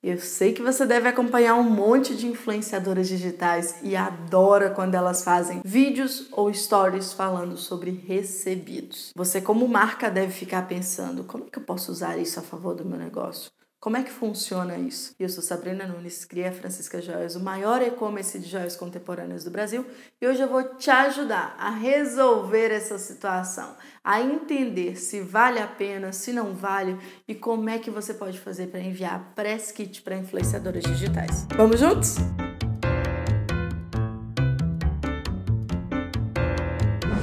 Eu sei que você deve acompanhar um monte de influenciadoras digitais e adora quando elas fazem vídeos ou stories falando sobre recebidos. Você, como marca, deve ficar pensando: como é que eu posso usar isso a favor do meu negócio? Como é que funciona isso? Eu sou Sabrina Nunes, cria Francisca Joias, o maior e-commerce de joias contemporâneas do Brasil, e hoje eu vou te ajudar a resolver essa situação, a entender se vale a pena, se não vale e como é que você pode fazer para enviar press kit para influenciadoras digitais. Vamos juntos?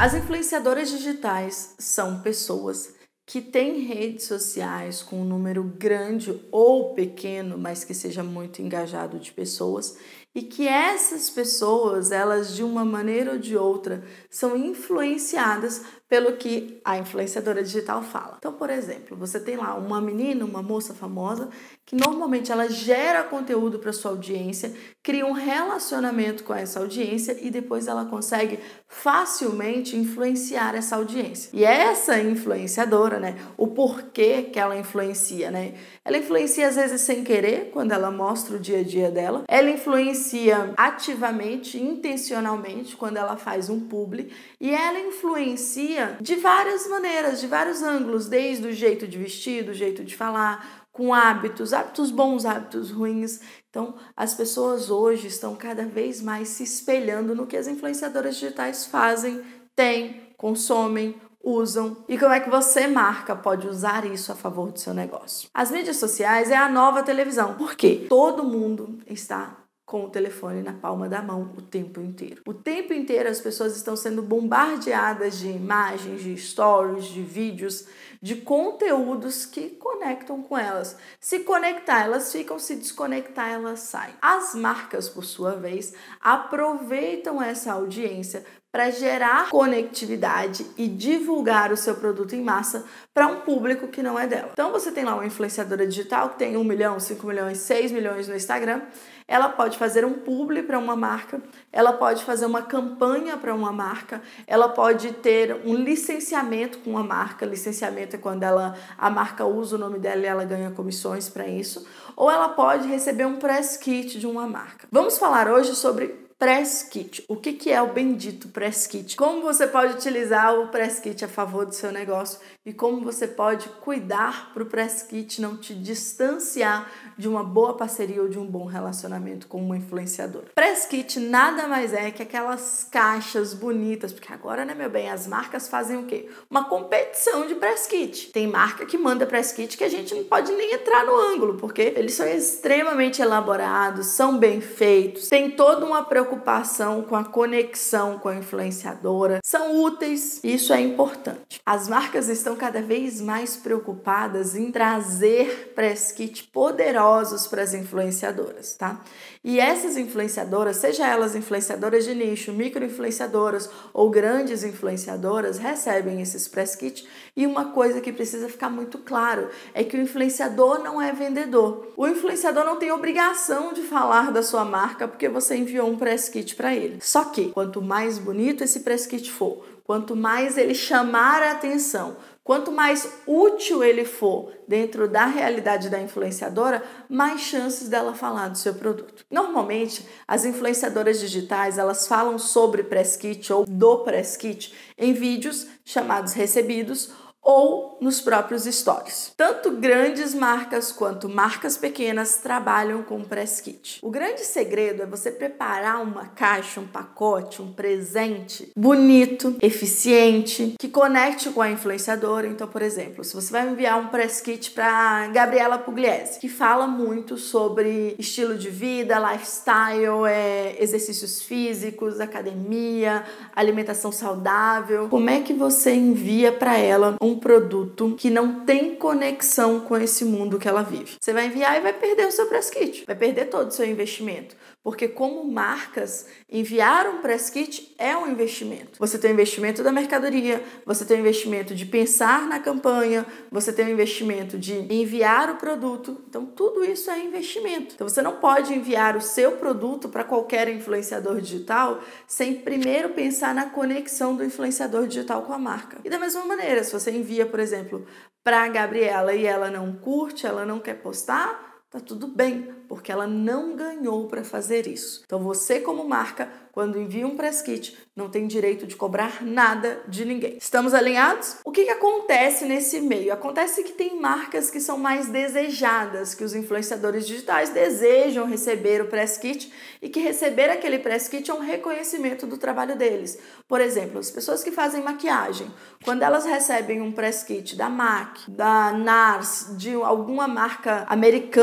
As influenciadoras digitais são pessoas que tem redes sociais com um número grande ou pequeno, mas que seja muito engajado de pessoas, e que essas pessoas, elas de uma maneira ou de outra, são influenciadas pelo que a influenciadora digital fala. Então, por exemplo, você tem lá uma menina, uma moça famosa, que normalmente ela gera conteúdo para sua audiência, cria um relacionamento com essa audiência e depois ela consegue facilmente influenciar essa audiência. E essa influenciadora, né, o porquê que ela influencia, né? Ela influencia às vezes sem querer, quando ela mostra o dia a dia dela. Ela influencia ativamente, intencionalmente, quando ela faz um publi, e ela influencia dia de várias maneiras, de vários ângulos, desde o jeito de vestir, do jeito de falar, com hábitos, hábitos bons, hábitos ruins. Então, as pessoas hoje estão cada vez mais se espelhando no que as influenciadoras digitais fazem, têm, consomem, usam e como é que você, marca, pode usar isso a favor do seu negócio. As mídias sociais é a nova televisão, porque todo mundo está com o telefone na palma da mão o tempo inteiro. O tempo inteiro as pessoas estão sendo bombardeadas de imagens, de stories, de vídeos de conteúdos que conectam com elas. Se conectar, elas ficam, se desconectar, elas saem. As marcas, por sua vez, aproveitam essa audiência para gerar conectividade e divulgar o seu produto em massa para um público que não é dela. Então você tem lá uma influenciadora digital que tem 1 milhão, 5 milhões, 6 milhões no Instagram, ela pode fazer um publi para uma marca, ela pode fazer uma campanha para uma marca, ela pode ter um licenciamento com uma marca, licenciamento quando ela a marca usa o nome dela e ela ganha comissões para isso, ou ela pode receber um press kit de uma marca. Vamos falar hoje sobre Press Kit. O que, que é o bendito Press Kit? Como você pode utilizar o Press Kit a favor do seu negócio e como você pode cuidar para o Press Kit não te distanciar de uma boa parceria ou de um bom relacionamento com uma influenciadora. Press Kit nada mais é que aquelas caixas bonitas, porque agora, né, meu bem, as marcas fazem o quê? Uma competição de Press Kit. Tem marca que manda Press Kit que a gente não pode nem entrar no ângulo, porque eles são extremamente elaborados, são bem feitos, tem toda uma preocupação preocupação com a conexão com a influenciadora são úteis, isso é importante. As marcas estão cada vez mais preocupadas em trazer press kit poderosos para as influenciadoras, tá? E essas influenciadoras, seja elas influenciadoras de nicho, microinfluenciadoras ou grandes influenciadoras, recebem esses press kit e uma coisa que precisa ficar muito claro é que o influenciador não é vendedor. O influenciador não tem obrigação de falar da sua marca porque você enviou um press press kit para ele. Só que quanto mais bonito esse press kit for, quanto mais ele chamar a atenção, quanto mais útil ele for dentro da realidade da influenciadora, mais chances dela falar do seu produto. Normalmente, as influenciadoras digitais, elas falam sobre press kit ou do press kit em vídeos chamados recebidos ou nos próprios stories. Tanto grandes marcas quanto marcas pequenas trabalham com press kit. O grande segredo é você preparar uma caixa, um pacote, um presente bonito, eficiente, que conecte com a influenciadora. Então, por exemplo, se você vai enviar um press kit para Gabriela Pugliese, que fala muito sobre estilo de vida, lifestyle, é, exercícios físicos, academia, alimentação saudável, como é que você envia para ela um um produto que não tem conexão com esse mundo que ela vive. Você vai enviar e vai perder o seu press kit, vai perder todo o seu investimento. Porque como marcas, enviar um press kit é um investimento. Você tem o investimento da mercadoria, você tem o investimento de pensar na campanha, você tem o investimento de enviar o produto. Então tudo isso é investimento. Então você não pode enviar o seu produto para qualquer influenciador digital sem primeiro pensar na conexão do influenciador digital com a marca. E da mesma maneira, se você envia, por exemplo, para a Gabriela e ela não curte, ela não quer postar, tá tudo bem porque ela não ganhou para fazer isso. Então você, como marca, quando envia um press kit, não tem direito de cobrar nada de ninguém. Estamos alinhados? O que, que acontece nesse meio? Acontece que tem marcas que são mais desejadas, que os influenciadores digitais desejam receber o press kit e que receber aquele press kit é um reconhecimento do trabalho deles. Por exemplo, as pessoas que fazem maquiagem, quando elas recebem um press kit da MAC, da NARS, de alguma marca americana,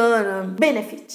Benefit,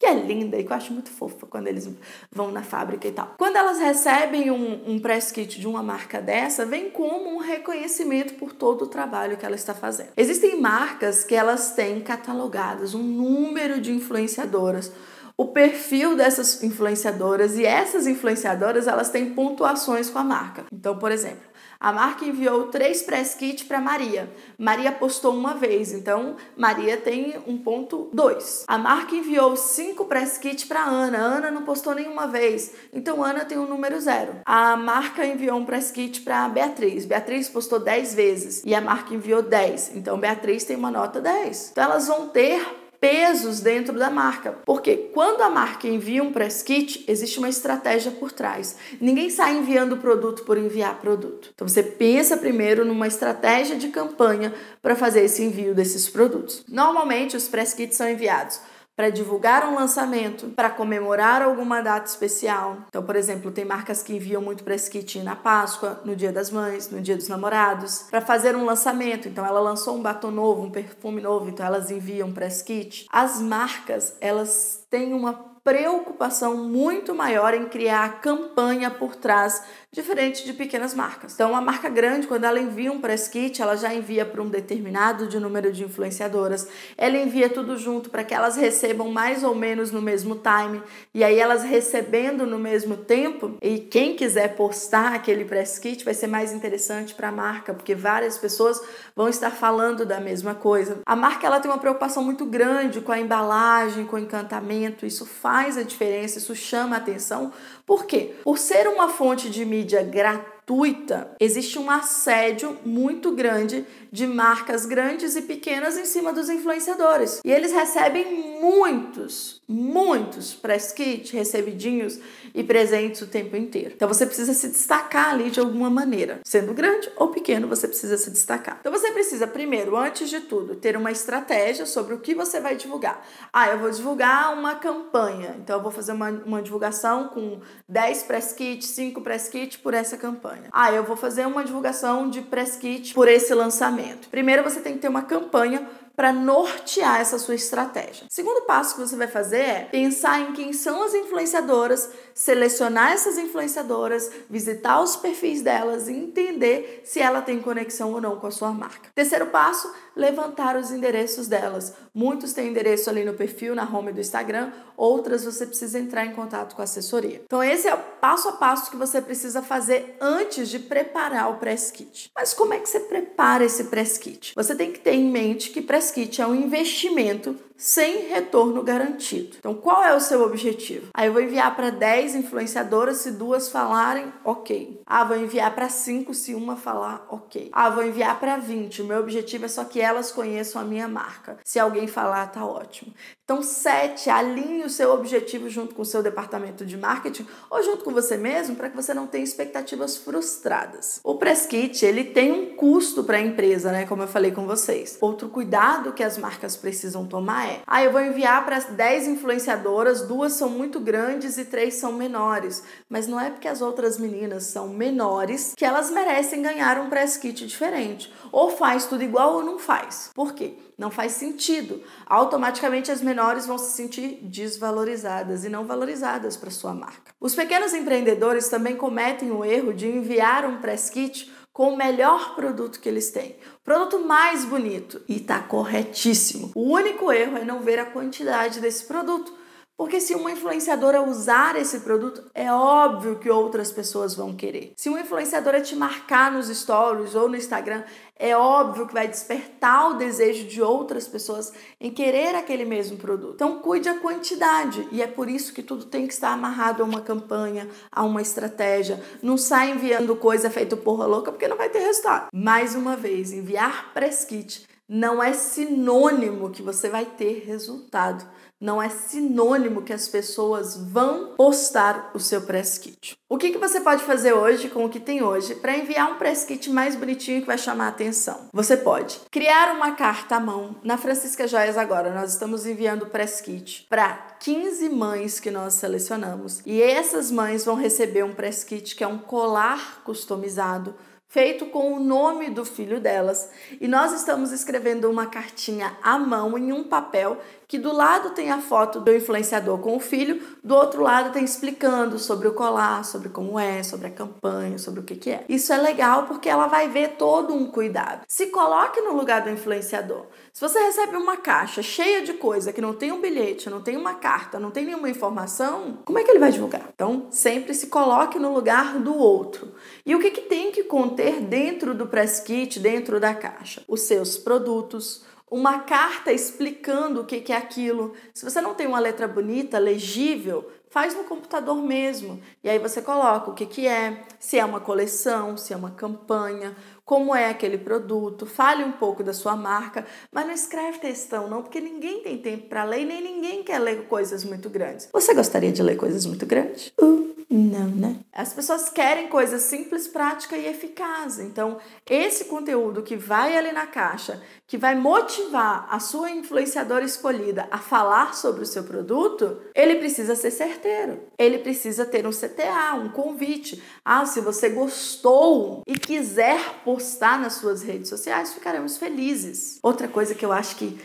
que é linda e que eu acho muito fofa quando eles vão na fábrica e tal. Quando elas recebem um, um press kit de uma marca dessa, vem como um reconhecimento por todo o trabalho que ela está fazendo. Existem marcas que elas têm catalogadas um número de influenciadoras o perfil dessas influenciadoras e essas influenciadoras elas têm pontuações com a marca. Então, por exemplo, a marca enviou três press kits para Maria. Maria postou uma vez, então Maria tem um ponto dois. A marca enviou cinco press kits para Ana. Ana não postou nenhuma vez, então Ana tem o um número zero. A marca enviou um press kit para Beatriz. Beatriz postou dez vezes e a marca enviou dez, então Beatriz tem uma nota dez. Então elas vão ter pesos dentro da marca. Porque quando a marca envia um press kit, existe uma estratégia por trás. Ninguém sai enviando produto por enviar produto. Então você pensa primeiro numa estratégia de campanha para fazer esse envio desses produtos. Normalmente os press kits são enviados para divulgar um lançamento, para comemorar alguma data especial. Então, por exemplo, tem marcas que enviam muito para esse kit na Páscoa, no Dia das Mães, no Dia dos Namorados, para fazer um lançamento. Então, ela lançou um batom novo, um perfume novo, então elas enviam press kit. As marcas, elas têm uma preocupação muito maior em criar a campanha por trás, diferente de pequenas marcas. Então, uma marca grande, quando ela envia um press kit, ela já envia para um determinado de número de influenciadoras, ela envia tudo junto para que elas recebam mais ou menos no mesmo time, e aí elas recebendo no mesmo tempo, e quem quiser postar aquele press kit vai ser mais interessante para a marca, porque várias pessoas vão estar falando da mesma coisa. A marca ela tem uma preocupação muito grande com a embalagem, com o encantamento, isso faz faz a diferença, isso chama a atenção. Por quê? Por ser uma fonte de mídia gratuita, gratuita. Existe um assédio muito grande de marcas grandes e pequenas em cima dos influenciadores. E eles recebem muitos, muitos press kits, recebidinhos e presentes o tempo inteiro. Então você precisa se destacar ali de alguma maneira. Sendo grande ou pequeno, você precisa se destacar. Então você precisa, primeiro, antes de tudo, ter uma estratégia sobre o que você vai divulgar. Ah, eu vou divulgar uma campanha. Então eu vou fazer uma, uma divulgação com 10 press kits, 5 press kits por essa campanha campanha. Ah, eu vou fazer uma divulgação de press kit por esse lançamento. Primeiro você tem que ter uma campanha para nortear essa sua estratégia. O segundo passo que você vai fazer é pensar em quem são as influenciadoras, selecionar essas influenciadoras, visitar os perfis delas e entender se ela tem conexão ou não com a sua marca. Terceiro passo, levantar os endereços delas. Muitos têm endereço ali no perfil, na home do Instagram, outras você precisa entrar em contato com a assessoria. Então esse é o passo a passo que você precisa fazer antes de preparar o press kit. Mas como é que você prepara esse press kit? Você tem que ter em mente que press Kit é um investimento sem retorno garantido. Então, qual é o seu objetivo? Aí eu vou enviar para 10 influenciadoras, se duas falarem, ok. Ah, vou enviar para 5 se uma falar, ok. Ah, vou enviar para 20. O meu objetivo é só que elas conheçam a minha marca. Se alguém falar, tá ótimo. Então, 7, alinhe o seu objetivo junto com o seu departamento de marketing ou junto com você mesmo para que você não tenha expectativas frustradas. O press kit, ele tem um custo para a empresa, né, como eu falei com vocês. Outro cuidado que as marcas precisam tomar é é. Ah, eu vou enviar para 10 influenciadoras, duas são muito grandes e três são menores. Mas não é porque as outras meninas são menores que elas merecem ganhar um press kit diferente. Ou faz tudo igual ou não faz. Por quê? Não faz sentido. Automaticamente as menores vão se sentir desvalorizadas e não valorizadas para sua marca. Os pequenos empreendedores também cometem o erro de enviar um press kit com o melhor produto que eles têm, o produto mais bonito e tá corretíssimo. O único erro é não ver a quantidade desse produto porque se uma influenciadora usar esse produto, é óbvio que outras pessoas vão querer. Se uma influenciadora te marcar nos stories ou no Instagram, é óbvio que vai despertar o desejo de outras pessoas em querer aquele mesmo produto. Então cuide a quantidade e é por isso que tudo tem que estar amarrado a uma campanha, a uma estratégia. Não sai enviando coisa feita porra louca porque não vai ter resultado. Mais uma vez, enviar press kit não é sinônimo que você vai ter resultado não é sinônimo que as pessoas vão postar o seu press kit. O que, que você pode fazer hoje com o que tem hoje para enviar um press kit mais bonitinho que vai chamar a atenção? Você pode criar uma carta à mão. Na Francisca Joias agora, nós estamos enviando o press kit para 15 mães que nós selecionamos. E essas mães vão receber um press kit que é um colar customizado feito com o nome do filho delas. E nós estamos escrevendo uma cartinha à mão em um papel que do lado tem a foto do influenciador com o filho, do outro lado tem explicando sobre o colar, sobre como é, sobre a campanha, sobre o que, que é. Isso é legal porque ela vai ver todo um cuidado. Se coloque no lugar do influenciador. Se você recebe uma caixa cheia de coisa que não tem um bilhete, não tem uma carta, não tem nenhuma informação, como é que ele vai divulgar? Então, sempre se coloque no lugar do outro. E o que, que tem que conter conter dentro do press kit, dentro da caixa, os seus produtos, uma carta explicando o que é aquilo. Se você não tem uma letra bonita, legível, faz no computador mesmo. E aí você coloca o que, que é, se é uma coleção, se é uma campanha, como é aquele produto, fale um pouco da sua marca, mas não escreve textão não, porque ninguém tem tempo para ler e nem ninguém quer ler coisas muito grandes. Você gostaria de ler coisas muito grandes? Uh. Não, né? As pessoas querem coisa simples, prática e eficaz. Então, esse conteúdo que vai ali na caixa, que vai motivar a sua influenciadora escolhida a falar sobre o seu produto, ele precisa ser certeiro. Ele precisa ter um CTA, um convite. Ah, se você gostou e quiser postar nas suas redes sociais, ficaremos felizes. Outra coisa que eu acho que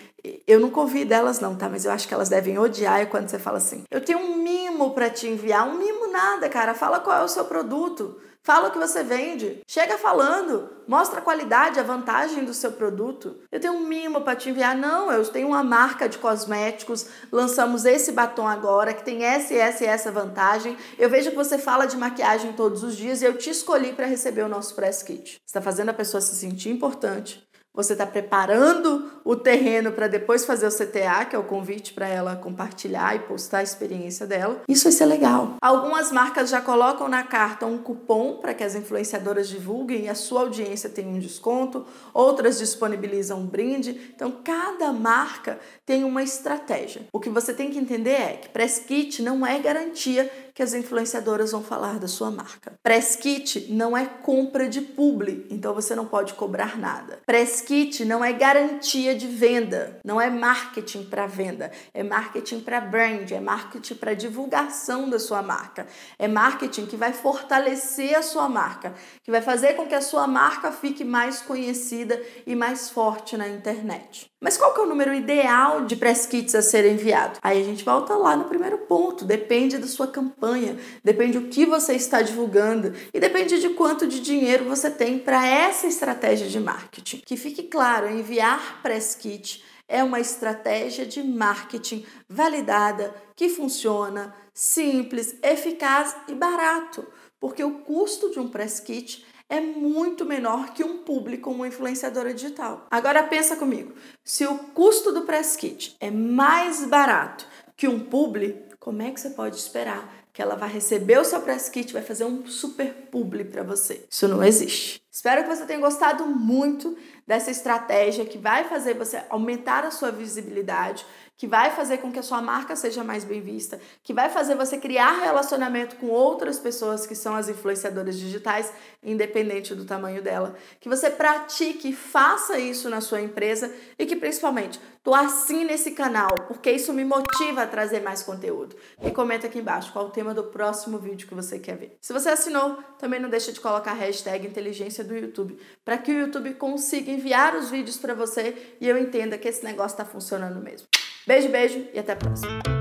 eu não convido delas não, tá? Mas eu acho que elas devem odiar é quando você fala assim: "Eu tenho um mínimo mimo para te enviar, um mimo nada, cara. Fala qual é o seu produto, fala o que você vende, chega falando, mostra a qualidade, a vantagem do seu produto. Eu tenho um mimo para te enviar, não, eu tenho uma marca de cosméticos, lançamos esse batom agora que tem essa, essa e essa vantagem. Eu vejo que você fala de maquiagem todos os dias e eu te escolhi para receber o nosso press kit. Está fazendo a pessoa se sentir importante você está preparando o terreno para depois fazer o CTA, que é o convite para ela compartilhar e postar a experiência dela. Isso vai ser legal. Algumas marcas já colocam na carta um cupom para que as influenciadoras divulguem e a sua audiência tenha um desconto. Outras disponibilizam um brinde. Então, cada marca tem uma estratégia. O que você tem que entender é que press kit não é garantia que as influenciadoras vão falar da sua marca. Press kit não é compra de publi, então você não pode cobrar nada. Press kit não é garantia de venda, não é marketing para venda, é marketing para brand, é marketing para divulgação da sua marca. É marketing que vai fortalecer a sua marca, que vai fazer com que a sua marca fique mais conhecida e mais forte na internet. Mas qual que é o número ideal de press kits a ser enviado? Aí a gente volta lá no primeiro ponto, depende da sua campanha campanha, depende o que você está divulgando e depende de quanto de dinheiro você tem para essa estratégia de marketing. Que fique claro, enviar press kit é uma estratégia de marketing validada, que funciona, simples, eficaz e barato, porque o custo de um press kit é muito menor que um público, uma influenciadora digital. Agora pensa comigo, se o custo do press kit é mais barato que um publi, como é que você pode esperar que ela vai receber o seu press kit, vai fazer um super publi para você. Isso não existe. Espero que você tenha gostado muito dessa estratégia que vai fazer você aumentar a sua visibilidade, que vai fazer com que a sua marca seja mais bem vista, que vai fazer você criar relacionamento com outras pessoas que são as influenciadoras digitais, independente do tamanho dela, que você pratique, faça isso na sua empresa e que principalmente tu assine esse canal, porque isso me motiva a trazer mais conteúdo. E comenta aqui embaixo qual o tema do próximo vídeo que você quer ver. Se você assinou, também não deixa de colocar a hashtag inteligência do YouTube, para que o YouTube consiga enviar os vídeos para você e eu entenda que esse negócio está funcionando mesmo. Beijo, beijo e até a próxima.